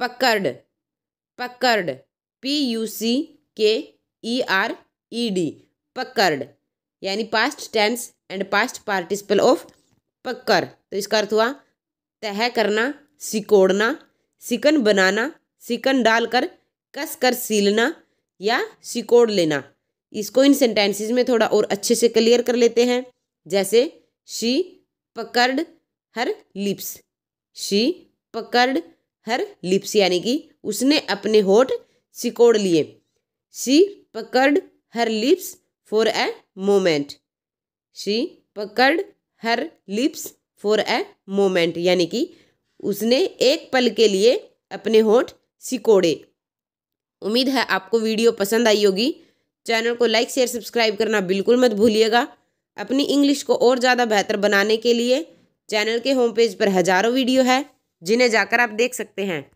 puckered puckered P U C K E e R E e D puckered यानी past tense and past participle of pucker तो इसका अर्थ हुआ तह करना सिकोड़ना सिकन बनाना सिकन डालकर कस कर सीलना या सिकोड़ लेना इसको इन सेंटेंसेस में थोड़ा और अच्छे से क्लियर कर लेते हैं जैसे she puckered her lips she puckered her lips यानी कि उसने अपने होठ सिकोड़ लिए she puckered her lips for a moment she puckered her lips for a moment यानी कि उसने एक पल के लिए अपने होठ सिकोड़े उम्मीद है आपको वीडियो पसंद आई होगी चैनल को लाइक शेयर सब्सक्राइब करना बिल्कुल मत भूलिएगा अपनी इंग्लिश को और ज़्यादा बेहतर बनाने के लिए चैनल के होम पेज पर हज़ारों वीडियो है जिन्हें जाकर आप देख सकते हैं